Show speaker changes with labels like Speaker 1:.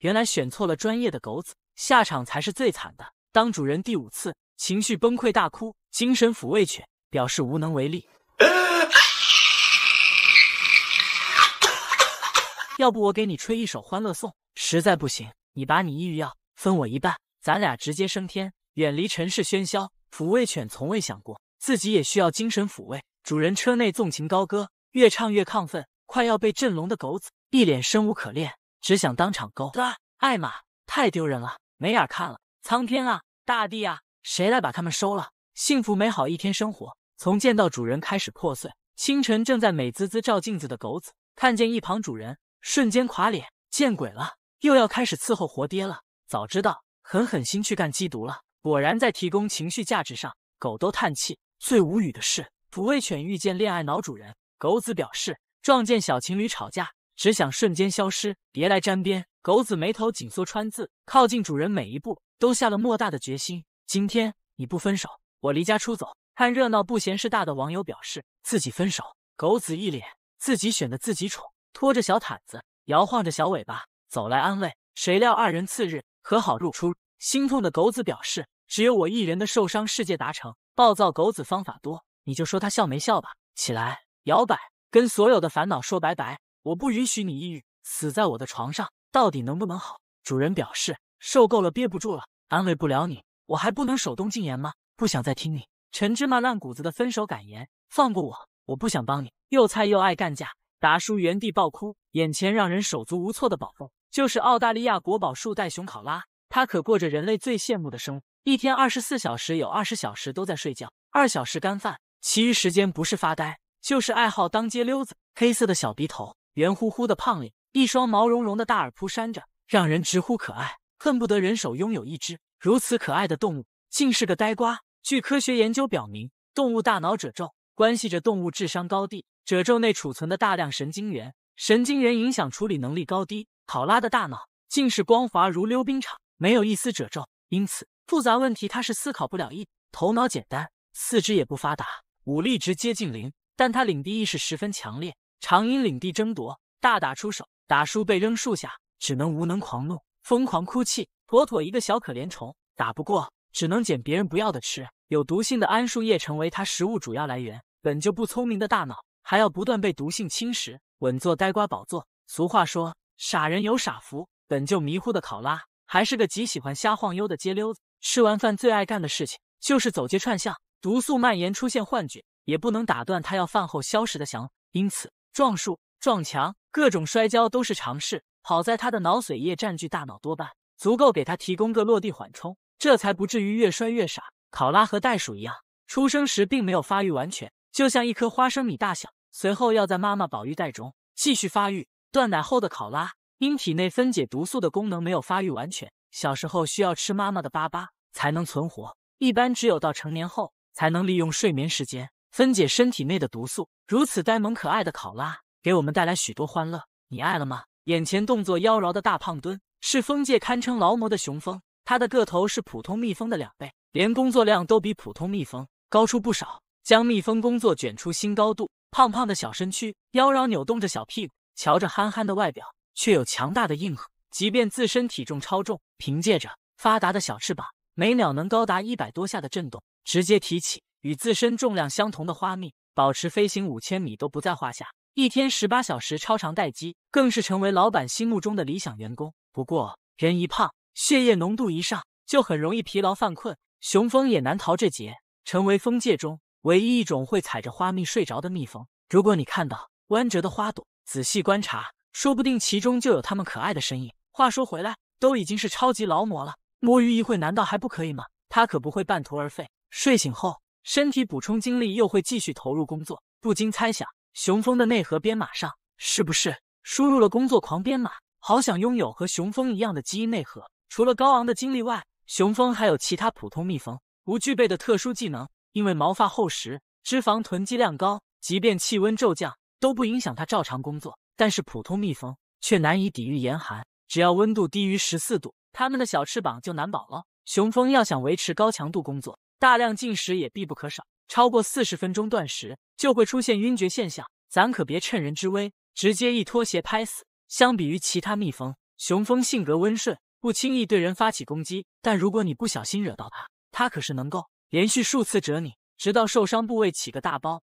Speaker 1: 原来选错了专业的狗子，下场才是最惨的。当主人第五次情绪崩溃大哭，精神抚慰犬表示无能为力。要不我给你吹一首《欢乐颂》？实在不行，你把你抑郁药分我一半，咱俩直接升天，远离尘世喧嚣。抚慰犬从未想过自己也需要精神抚慰。主人车内纵情高歌，越唱越亢奋，快要被震聋的狗子一脸生无可恋。只想当场勾的艾玛太丢人了，没眼看了。苍天啊，大地啊，谁来把他们收了？幸福美好一天生活从见到主人开始破碎。清晨正在美滋滋照镜子的狗子，看见一旁主人，瞬间垮脸，见鬼了，又要开始伺候活爹了。早知道狠狠心去干缉毒了。果然在提供情绪价值上，狗都叹气。最无语的是，抚慰犬遇见恋爱脑主人，狗子表示撞见小情侣吵架。只想瞬间消失，别来沾边。狗子眉头紧缩，穿字靠近主人每一步都下了莫大的决心。今天你不分手，我离家出走。看热闹不嫌事大的网友表示自己分手。狗子一脸自己选的自己宠，拖着小毯子，摇晃着小尾巴走来安慰。谁料二人次日和好如初，心痛的狗子表示只有我一人的受伤世界达成。暴躁狗子方法多，你就说他笑没笑吧。起来摇摆，跟所有的烦恼说拜拜。我不允许你抑郁死在我的床上，到底能不能好？主人表示受够了，憋不住了，安慰不了你，我还不能手动禁言吗？不想再听你陈芝麻烂谷子的分手感言，放过我，我不想帮你。又菜又爱干架，达叔原地爆哭。眼前让人手足无措的宝宝，就是澳大利亚国宝树袋熊考拉，它可过着人类最羡慕的生活，一天二十四小时有二十小时都在睡觉，二小时干饭，其余时间不是发呆就是爱好当街溜子，黑色的小鼻头。圆乎乎的胖脸，一双毛茸茸的大耳扑扇着，让人直呼可爱，恨不得人手拥有一只。如此可爱的动物竟是个呆瓜。据科学研究表明，动物大脑褶皱关系着动物智商高低，褶皱内储存的大量神经元，神经元影响处理能力高低。考拉的大脑竟是光滑如溜冰场，没有一丝褶皱，因此复杂问题它是思考不了一，头脑简单，四肢也不发达，武力值接近零，但它领地意识十分强烈。常因领地争夺大打出手，打输被扔树下，只能无能狂怒、疯狂哭泣，妥妥一个小可怜虫。打不过，只能捡别人不要的吃，有毒性的桉树叶成为他食物主要来源。本就不聪明的大脑，还要不断被毒性侵蚀，稳坐呆瓜宝座。俗话说，傻人有傻福。本就迷糊的考拉，还是个极喜欢瞎晃悠的街溜子。吃完饭最爱干的事情，就是走街串巷。毒素蔓延，出现幻觉，也不能打断他要饭后消食的想法。因此。撞树、撞墙，各种摔跤都是常事。好在他的脑髓液占据大脑多半，足够给他提供个落地缓冲，这才不至于越摔越傻。考拉和袋鼠一样，出生时并没有发育完全，就像一颗花生米大小，随后要在妈妈保育袋中继续发育。断奶后的考拉，因体内分解毒素的功能没有发育完全，小时候需要吃妈妈的粑粑才能存活。一般只有到成年后，才能利用睡眠时间。分解身体内的毒素。如此呆萌可爱的考拉，给我们带来许多欢乐。你爱了吗？眼前动作妖娆的大胖墩，是蜂界堪称劳模的雄蜂。它的个头是普通蜜蜂的两倍，连工作量都比普通蜜蜂高出不少，将蜜蜂工作卷出新高度。胖胖的小身躯，妖娆扭动着小屁股，瞧着憨憨的外表，却有强大的硬核。即便自身体重超重，凭借着发达的小翅膀，每秒能高达一百多下的震动，直接提起。与自身重量相同的花蜜，保持飞行五千米都不在话下。一天十八小时超长待机，更是成为老板心目中的理想员工。不过人一胖，血液浓度一上，就很容易疲劳犯困，雄蜂也难逃这劫，成为蜂界中唯一一种会踩着花蜜睡着的蜜蜂。如果你看到弯折的花朵，仔细观察，说不定其中就有它们可爱的身影。话说回来，都已经是超级劳模了，摸鱼一会难道还不可以吗？他可不会半途而废，睡醒后。身体补充精力，又会继续投入工作。不禁猜想，雄蜂的内核编码上是不是输入了工作狂编码？好想拥有和雄蜂一样的基因内核。除了高昂的精力外，雄蜂还有其他普通蜜蜂不具备的特殊技能。因为毛发厚实，脂肪囤积量高，即便气温骤降，都不影响它照常工作。但是普通蜜蜂却难以抵御严寒，只要温度低于十四度，它们的小翅膀就难保了。雄蜂要想维持高强度工作。大量进食也必不可少，超过四十分钟断食就会出现晕厥现象，咱可别趁人之危，直接一拖鞋拍死。相比于其他蜜蜂，雄蜂性格温顺，不轻易对人发起攻击，但如果你不小心惹到它，它可是能够连续数次蛰你，直到受伤部位起个大包。